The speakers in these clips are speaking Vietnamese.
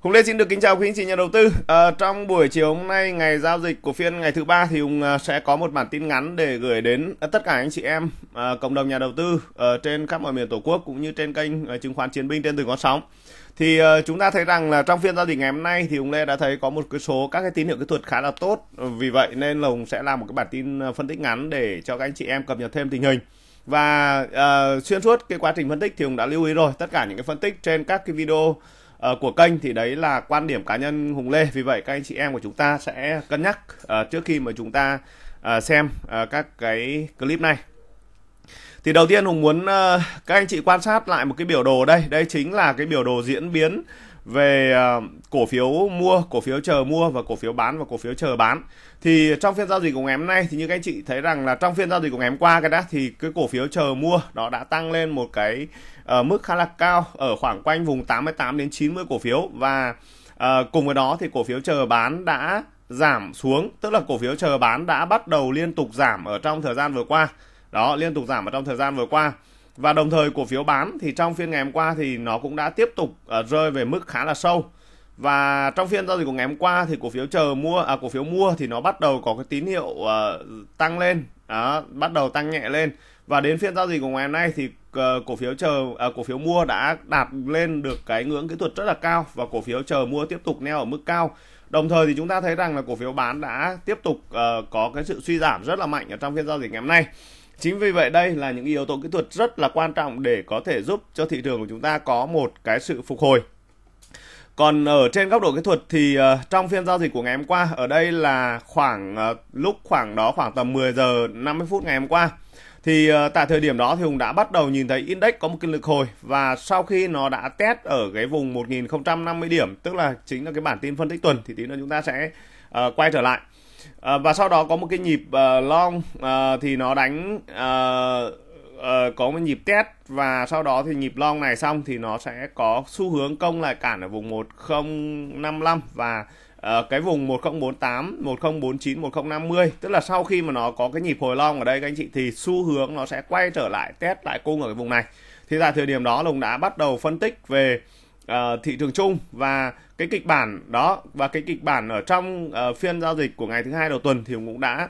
Hùng Lê xin được kính chào quý anh chị nhà đầu tư. À, trong buổi chiều hôm nay ngày giao dịch của phiên ngày thứ ba thì Hùng ờ, sẽ có một bản tin ngắn để gửi đến ờ, tất cả anh chị em à, cộng đồng nhà đầu tư ở à, trên các mọi miền tổ quốc cũng như trên kênh à, chứng khoán chiến binh trên từng con sóng. Thì à, chúng ta thấy rằng là trong phiên giao dịch ngày hôm nay thì Hùng Lê đã thấy có một cái số các cái tín hiệu kỹ thuật khá là tốt. Vì vậy nên là Hùng sẽ làm một cái bản tin phân tích ngắn để cho các anh chị em cập nhật thêm tình hình và uh, xuyên suốt cái quá trình phân tích thì Hùng đã lưu ý rồi tất cả những cái phân tích trên các cái video Ờ, của kênh thì đấy là quan điểm cá nhân Hùng Lê vì vậy các anh chị em của chúng ta sẽ cân nhắc uh, trước khi mà chúng ta uh, xem uh, các cái clip này thì đầu tiên Hùng muốn uh, các anh chị quan sát lại một cái biểu đồ đây đây chính là cái biểu đồ diễn biến về à, cổ phiếu mua, cổ phiếu chờ mua và cổ phiếu bán và cổ phiếu chờ bán. Thì trong phiên giao dịch của ngày hôm nay thì như các anh chị thấy rằng là trong phiên giao dịch của ngày hôm qua cái đã thì cái cổ phiếu chờ mua đó đã tăng lên một cái ở ờ, mức khá là cao ở khoảng quanh vùng 88 đến 90 cổ phiếu và ờ, cùng với đó thì cổ phiếu chờ bán đã giảm xuống, tức là cổ phiếu chờ bán đã bắt đầu liên tục giảm ở trong thời gian vừa qua. Đó, liên tục giảm ở trong thời gian vừa qua và đồng thời cổ phiếu bán thì trong phiên ngày hôm qua thì nó cũng đã tiếp tục ờ, rơi về mức khá là sâu. Và trong phiên giao dịch của ngày hôm qua thì cổ phiếu chờ mua à, cổ phiếu mua thì nó bắt đầu có cái tín hiệu uh, tăng lên, đó, bắt đầu tăng nhẹ lên. Và đến phiên giao dịch của ngày hôm nay thì uh, cổ phiếu chờ uh, cổ phiếu mua đã đạt lên được cái ngưỡng kỹ thuật rất là cao và cổ phiếu chờ mua tiếp tục neo ở mức cao. Đồng thời thì chúng ta thấy rằng là cổ phiếu bán đã tiếp tục uh, có cái sự suy giảm rất là mạnh ở trong phiên giao dịch ngày hôm nay. Chính vì vậy đây là những yếu tố kỹ thuật rất là quan trọng để có thể giúp cho thị trường của chúng ta có một cái sự phục hồi. Còn ở trên góc độ kỹ thuật thì uh, trong phiên giao dịch của ngày hôm qua ở đây là khoảng uh, lúc khoảng đó khoảng tầm 10 giờ 50 phút ngày hôm qua thì uh, tại thời điểm đó thì Hùng đã bắt đầu nhìn thấy index có một cái lực hồi và sau khi nó đã test ở cái vùng 1050 điểm tức là chính là cái bản tin phân tích tuần thì tí nữa chúng ta sẽ uh, quay trở lại Ờ, và sau đó có một cái nhịp uh, long uh, thì nó đánh uh, uh, có một nhịp test và sau đó thì nhịp long này xong thì nó sẽ có xu hướng công lại cản ở vùng 1055 và uh, cái vùng 1048, 1049, 1050 tức là sau khi mà nó có cái nhịp hồi long ở đây các anh chị thì xu hướng nó sẽ quay trở lại test lại cung ở cái vùng này thì tại thời điểm đó lùng đã bắt đầu phân tích về uh, thị trường chung và cái kịch bản đó và cái kịch bản ở trong uh, phiên giao dịch của ngày thứ hai đầu tuần thì cũng đã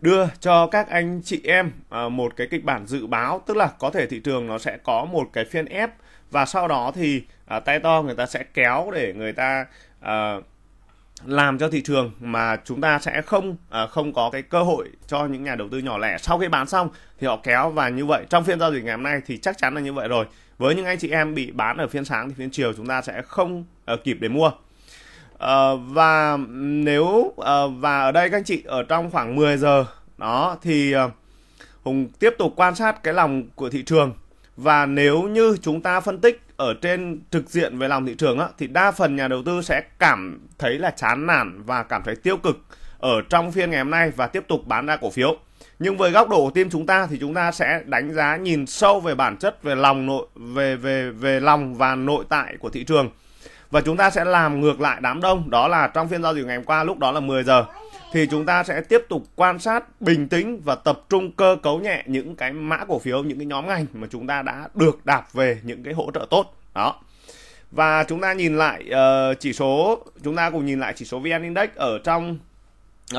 đưa cho các anh chị em uh, một cái kịch bản dự báo tức là có thể thị trường nó sẽ có một cái phiên ép và sau đó thì uh, tay to người ta sẽ kéo để người ta uh, làm cho thị trường mà chúng ta sẽ không à, không có cái cơ hội cho những nhà đầu tư nhỏ lẻ sau khi bán xong thì họ kéo và như vậy trong phiên giao dịch ngày hôm nay thì chắc chắn là như vậy rồi với những anh chị em bị bán ở phiên sáng thì phiên chiều chúng ta sẽ không uh, kịp để mua uh, và nếu uh, và ở đây các anh chị ở trong khoảng 10 giờ đó thì uh, Hùng tiếp tục quan sát cái lòng của thị trường và nếu như chúng ta phân tích ở trên trực diện về lòng thị trường á, thì đa phần nhà đầu tư sẽ cảm thấy là chán nản và cảm thấy tiêu cực ở trong phiên ngày hôm nay và tiếp tục bán ra cổ phiếu nhưng với góc độ của team chúng ta thì chúng ta sẽ đánh giá nhìn sâu về bản chất về lòng nội về về về lòng và nội tại của thị trường và chúng ta sẽ làm ngược lại đám đông đó là trong phiên giao dịch ngày hôm qua lúc đó là 10 giờ thì chúng ta sẽ tiếp tục quan sát bình tĩnh và tập trung cơ cấu nhẹ những cái mã cổ phiếu những cái nhóm ngành mà chúng ta đã được đạp về những cái hỗ trợ tốt đó và chúng ta nhìn lại uh, chỉ số chúng ta cùng nhìn lại chỉ số VN Index ở trong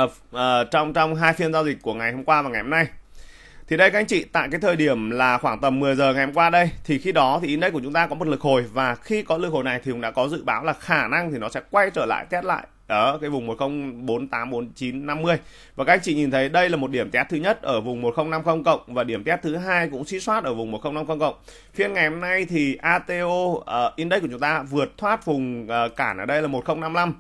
uh, uh, trong trong hai phiên giao dịch của ngày hôm qua và ngày hôm nay thì đây các anh chị tại cái thời điểm là khoảng tầm 10 giờ ngày hôm qua đây thì khi đó thì index của chúng ta có một lực hồi và khi có lực hồi này thì cũng đã có dự báo là khả năng thì nó sẽ quay trở lại test lại ở cái vùng 10484950 và các anh chị nhìn thấy đây là một điểm test thứ nhất ở vùng 1050 cộng và điểm test thứ hai cũng suýt soát ở vùng 1050 cộng phiên ngày hôm nay thì ATO uh, ờ, index của chúng ta vượt thoát vùng uh, cản ở đây là 1055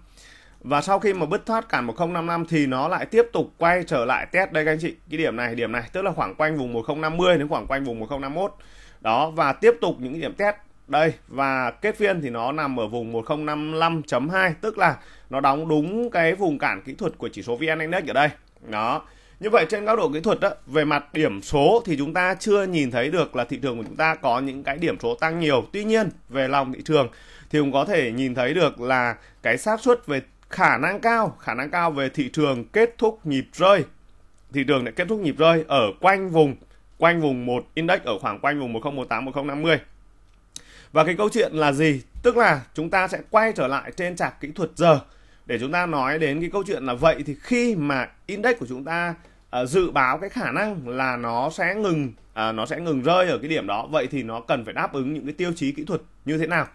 và sau khi mà bứt thoát cản 1055 thì nó lại tiếp tục quay trở lại test đây các anh chị cái điểm này điểm này tức là khoảng quanh vùng 1050 đến khoảng quanh vùng 1051 đó và tiếp tục những cái điểm test đây và kết phiên thì nó nằm ở vùng 1055.2 tức là nó đóng đúng cái vùng cản kỹ thuật của chỉ số VN Index ở đây đó như vậy trên góc độ kỹ thuật đó, về mặt điểm số thì chúng ta chưa nhìn thấy được là thị trường của chúng ta có những cái điểm số tăng nhiều. Tuy nhiên về lòng thị trường thì cũng có thể nhìn thấy được là cái xác suất về khả năng cao khả năng cao về thị trường kết thúc nhịp rơi thị trường đã kết thúc nhịp rơi ở quanh vùng quanh vùng một index ở khoảng quanh vùng 1018 1050 và cái câu chuyện là gì tức là chúng ta sẽ quay trở lại trên chart kỹ thuật giờ để chúng ta nói đến cái câu chuyện là vậy thì khi mà index của chúng ta à, dự báo cái khả năng là nó sẽ ngừng à, nó sẽ ngừng rơi ở cái điểm đó vậy thì nó cần phải đáp ứng những cái tiêu chí kỹ thuật như thế nào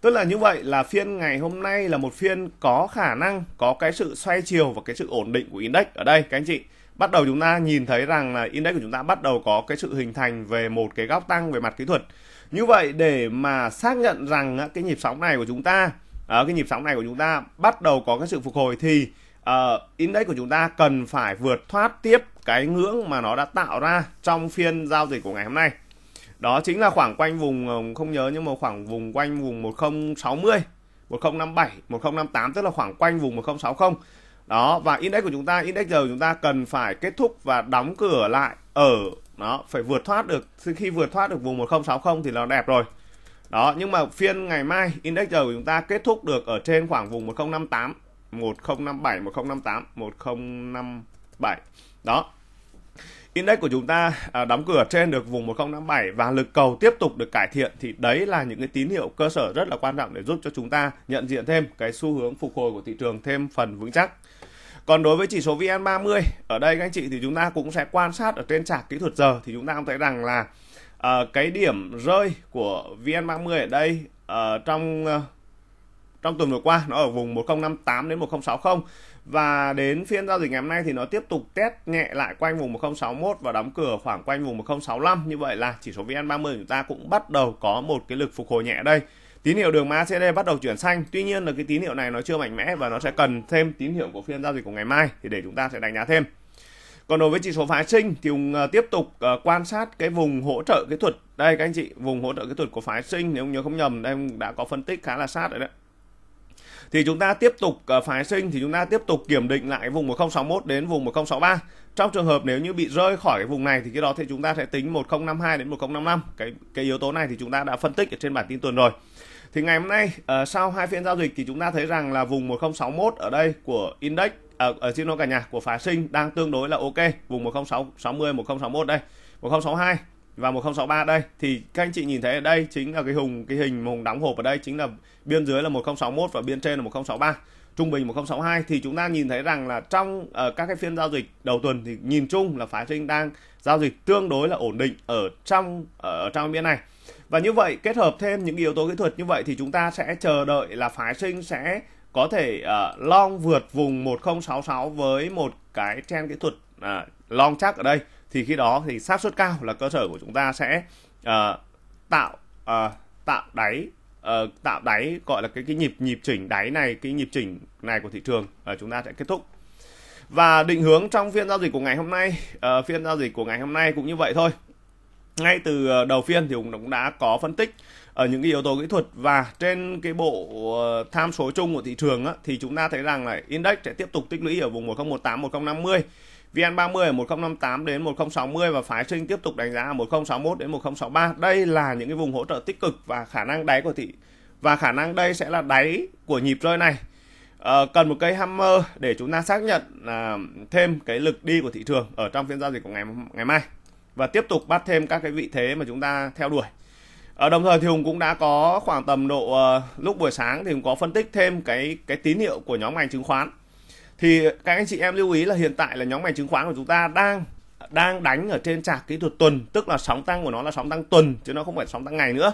Tức là như vậy là phiên ngày hôm nay là một phiên có khả năng có cái sự xoay chiều và cái sự ổn định của index ở đây các anh chị. Bắt đầu chúng ta nhìn thấy rằng là index của chúng ta bắt đầu có cái sự hình thành về một cái góc tăng về mặt kỹ thuật. Như vậy để mà xác nhận rằng cái nhịp sóng này của chúng ta, ở ờ, cái nhịp sóng này của chúng ta bắt đầu có cái sự phục hồi thì uh, index của chúng ta cần phải vượt thoát tiếp cái ngưỡng mà nó đã tạo ra trong phiên giao dịch của ngày hôm nay đó chính là khoảng quanh vùng ờ, không nhớ nhưng mà khoảng vùng quanh vùng 1060 1057 1058 tức là khoảng quanh vùng 1060 đó và index của chúng ta index giờ chúng ta cần phải kết thúc và đóng cửa lại ở nó phải vượt thoát được khi vượt thoát được vùng 1060 thì nó đẹp rồi đó nhưng mà phiên ngày mai index giờ của chúng ta kết thúc được ở trên khoảng vùng 1058 1057 1058 1057 đó Index của chúng ta à, đóng cửa trên được vùng 1057 và lực cầu tiếp tục được cải thiện thì đấy là những cái tín hiệu cơ sở rất là quan trọng để giúp cho chúng ta nhận diện thêm cái xu hướng phục hồi của thị trường thêm phần vững chắc. Còn đối với chỉ số VN30 ở đây các anh chị thì chúng ta cũng sẽ quan sát ở trên chart kỹ thuật giờ thì chúng ta cũng thấy rằng là uh, cái điểm rơi của VN30 ở đây uh, trong uh, trong tuần vừa qua nó ở vùng 1058 đến 1060 và đến phiên giao dịch ngày hôm nay thì nó tiếp tục test nhẹ lại quanh vùng 1061 và đóng cửa khoảng quanh vùng 1065 như vậy là chỉ số VN30 của chúng ta cũng bắt đầu có một cái lực phục hồi nhẹ đây tín hiệu đường MACD bắt đầu chuyển xanh tuy nhiên là cái tín hiệu này nó chưa mạnh mẽ và nó sẽ cần thêm tín hiệu của phiên giao dịch của ngày mai thì để chúng ta sẽ đánh giá thêm còn đối với chỉ số phái sinh thì ông ờ, tiếp tục ờ, quan sát cái vùng hỗ trợ kỹ thuật đây các anh chị vùng hỗ trợ kỹ thuật của phái sinh nếu ông nhớ không nhầm đây đã có phân tích khá là sát rồi đấy thì chúng ta tiếp tục ờ, phái sinh thì chúng ta tiếp tục kiểm định lại vùng 1061 đến vùng 1063 trong trường hợp nếu như bị rơi khỏi cái vùng này thì cái đó thì chúng ta sẽ tính 1052 đến 1055 cái cái yếu tố này thì chúng ta đã phân tích ở trên bản tin tuần rồi thì ngày hôm nay uh, sau hai phiên giao dịch thì chúng ta thấy rằng là vùng 1061 ở đây của index ở ờ, ở xin lỗi cả nhà của phái sinh đang tương đối là ok vùng 1060 1061 đây 1062 và 1063 đây thì các anh chị nhìn thấy ở đây chính là cái hùng cái hình hùng đóng hộp ở đây chính là biên dưới là 1061 và biên trên là 1063 trung bình 1062 thì chúng ta nhìn thấy rằng là trong ở ờ, uh, các cái phiên giao dịch đầu tuần thì nhìn chung là phái sinh đang giao dịch tương đối là ổn định ở trong ở trong biên này và như vậy kết hợp thêm những yếu tố kỹ thuật như vậy thì chúng ta sẽ chờ đợi là phái sinh sẽ có thể uh, long vượt vùng 1066 với một cái trend kỹ thuật uh, long chắc ở đây thì khi đó thì xác suất cao là cơ sở của chúng ta sẽ uh, tạo uh, tạo đáy uh, tạo đáy gọi là cái cái nhịp nhịp chỉnh đáy này cái nhịp chỉnh này của thị trường uh, chúng ta sẽ kết thúc và định hướng trong phiên giao dịch của ngày hôm nay uh, phiên giao dịch của ngày hôm nay cũng như vậy thôi ngay từ đầu phiên thì Hùng cũng đã có phân tích ở những cái yếu tố kỹ thuật và trên cái bộ tham số chung của thị trường á, thì chúng ta thấy rằng là index sẽ tiếp tục tích lũy ở vùng 1018 1050 VN30 ở 1058 đến 1060 và phái sinh tiếp tục đánh giá ở 1061 đến 1063. Đây là những cái vùng hỗ trợ tích cực và khả năng đáy của thị và khả năng đây sẽ là đáy của nhịp rơi này. À, cần một cây hammer để chúng ta xác nhận à, thêm cái lực đi của thị trường ở trong phiên giao dịch của ngày ngày mai và tiếp tục bắt thêm các cái vị thế mà chúng ta theo đuổi. Ở ờ, đồng thời thì Hùng cũng đã có khoảng tầm độ uh, lúc buổi sáng thì Hùng có phân tích thêm cái cái tín hiệu của nhóm ngành chứng khoán thì các anh chị em lưu ý là hiện tại là nhóm ngành chứng khoán của chúng ta đang đang đánh ở trên trạc kỹ thuật tuần tức là sóng tăng của nó là sóng tăng tuần chứ nó không phải sóng tăng ngày nữa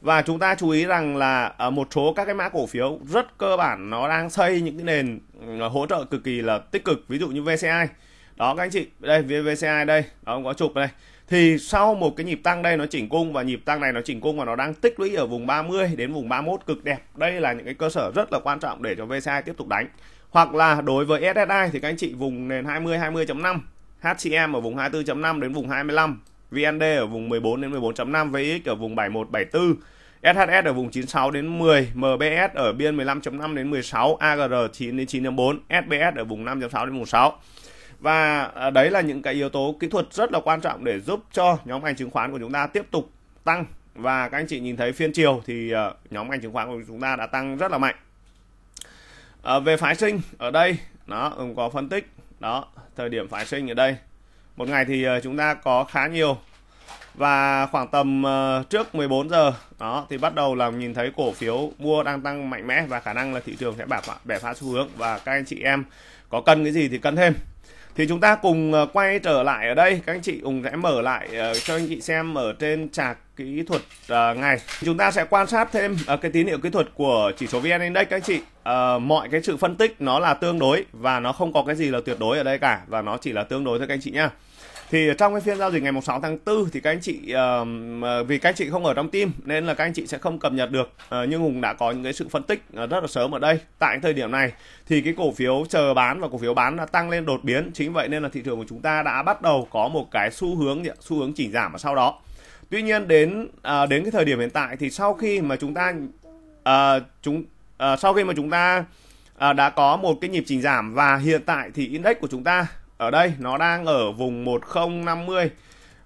và chúng ta chú ý rằng là ở ờ, một số các cái mã cổ phiếu rất cơ bản nó đang xây những cái nền ờ, hỗ trợ cực kỳ là tích cực ví dụ như VCI đó các anh chị đây VCI đây đó có chụp đây thì sau một cái nhịp tăng đây nó chỉnh cung và nhịp tăng này nó chỉnh cung và nó đang tích lũy ở vùng 30 đến vùng 31 cực đẹp đây là những cái cơ sở rất là quan trọng để cho VCI tiếp tục đánh hoặc là đối với SSI thì các anh chị vùng nền 20 20.5 HCM ở vùng 24.5 đến vùng 25 VND ở vùng 14 đến 14.5 VX ở vùng 71 74 SHS ở vùng 96 đến 10, MBS ở biên 15.5 đến 16, AGR 9 đến 9.4, SBS ở vùng 5.6 đến vùng 6. Và à, đấy là những cái yếu tố kỹ thuật rất là quan trọng để giúp cho nhóm ngành chứng khoán của chúng ta tiếp tục tăng và các anh chị nhìn thấy phiên chiều thì à, nhóm ngành chứng khoán của chúng ta đã tăng rất là mạnh à, về phái sinh ở đây nó cũng có phân tích đó thời điểm phái sinh ở đây một ngày thì ờ, chúng ta có khá nhiều và khoảng tầm ờ, trước 14 giờ đó thì bắt đầu là nhìn thấy cổ phiếu mua đang tăng mạnh mẽ và khả năng là thị trường sẽ bẻ phá, xu hướng và các anh chị em có cần cái gì thì cần thêm thì chúng ta cùng ờ, quay trở lại ở đây các anh chị cùng sẽ mở lại ờ, cho anh chị xem ở trên trạc kỹ thuật ờ, ngày chúng ta sẽ quan sát thêm cái tín hiệu kỹ thuật của chỉ số vn index các anh chị mọi cái sự phân tích nó là tương đối và nó không có cái gì là tuyệt đối ở đây cả và nó chỉ là tương đối thôi các anh chị nhá thì trong cái phiên giao dịch ngày 6 tháng 4 thì các anh chị uh, vì các anh chị không ở trong team nên là các anh chị sẽ không cập nhật được uh, nhưng Hùng đã có những cái sự phân tích ờ, rất là sớm ở đây tại thời điểm này thì cái cổ phiếu chờ bán và cổ phiếu bán đã tăng lên đột biến chính vậy nên là thị trường của chúng ta đã bắt đầu có một cái xu hướng xu hướng chỉ giảm và sau đó tuy nhiên đến uh, đến cái thời điểm hiện tại thì sau khi mà chúng ta uh, chúng uh, sau khi mà chúng ta uh, đã có một cái nhịp chỉnh giảm và hiện tại thì index của chúng ta ở đây nó đang ở vùng 1050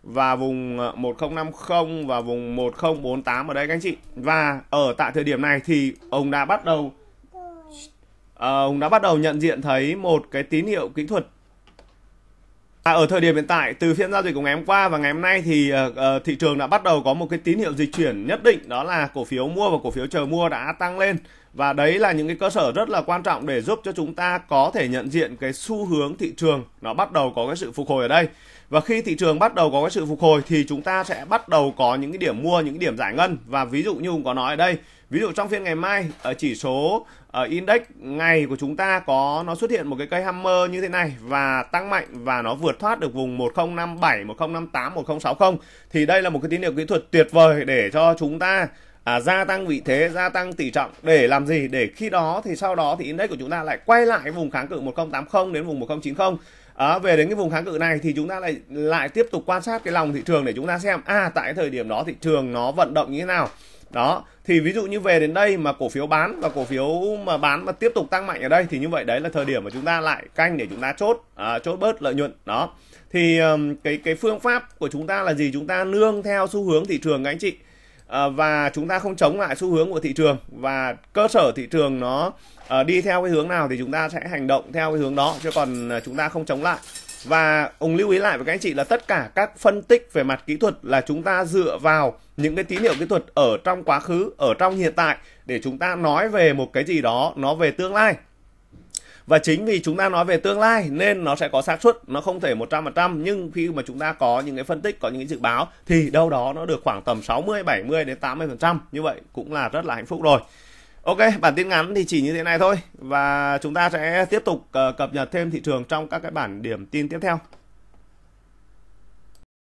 và vùng 1050 ờ, và vùng 1048 ở đây các anh chị và ở tại thời điểm này thì ông đã bắt đầu ờ, ông đã bắt đầu nhận diện thấy một cái tín hiệu kỹ thuật À, ở thời điểm hiện tại từ phiên giao dịch của ngày hôm qua và ngày hôm nay thì uh, thị trường đã bắt đầu có một cái tín hiệu dịch chuyển nhất định đó là cổ phiếu mua và cổ phiếu chờ mua đã tăng lên và đấy là những cái cơ sở rất là quan trọng để giúp cho chúng ta có thể nhận diện cái xu hướng thị trường nó bắt đầu có cái sự phục hồi ở đây. Và khi thị trường bắt đầu có cái sự phục hồi thì chúng ta sẽ bắt đầu có những cái điểm mua, những cái điểm giải ngân. Và ví dụ như Hùng có nói ở đây, ví dụ trong phiên ngày mai ở chỉ số ở ờ, index ngày của chúng ta có nó xuất hiện một cái cây hammer như thế này và tăng mạnh và nó vượt thoát được vùng 1057, 1058, 1060 thì đây là một cái tín hiệu kỹ thuật tuyệt vời để cho chúng ta à, gia tăng vị thế gia tăng tỷ trọng để làm gì để khi đó thì sau đó thì index của chúng ta lại quay lại vùng kháng cự 1080 đến vùng 1090 À, về đến cái vùng kháng cự này thì chúng ta lại lại tiếp tục quan sát cái lòng thị trường để chúng ta xem à tại thời điểm đó thị trường nó vận động như thế nào đó thì ví dụ như về đến đây mà cổ phiếu bán và cổ phiếu mà bán mà tiếp tục tăng mạnh ở đây thì như vậy đấy là thời điểm mà chúng ta lại canh để chúng ta chốt à, chốt bớt lợi nhuận đó thì cái cái phương pháp của chúng ta là gì chúng ta nương theo xu hướng thị trường các anh chị Ờ, và chúng ta không chống lại xu hướng của thị trường và cơ sở thị trường nó ờ, đi theo cái hướng nào thì chúng ta sẽ hành động theo cái hướng đó chứ còn ờ, chúng ta không chống lại và ông lưu ý lại với các anh chị là tất cả các phân tích về mặt kỹ thuật là chúng ta dựa vào những cái tín hiệu kỹ thuật ở trong quá khứ ở trong hiện tại để chúng ta nói về một cái gì đó nó về tương lai và chính vì chúng ta nói về tương lai nên nó sẽ có xác suất nó không thể 100% nhưng khi mà chúng ta có những cái phân tích có những cái dự báo thì đâu đó nó được khoảng tầm 60 70 đến 80% như vậy cũng là rất là hạnh phúc rồi Ok, bản tin ngắn thì chỉ như thế này thôi và chúng ta sẽ tiếp tục ờ, cập nhật thêm thị trường trong các cái bản điểm tin tiếp theo.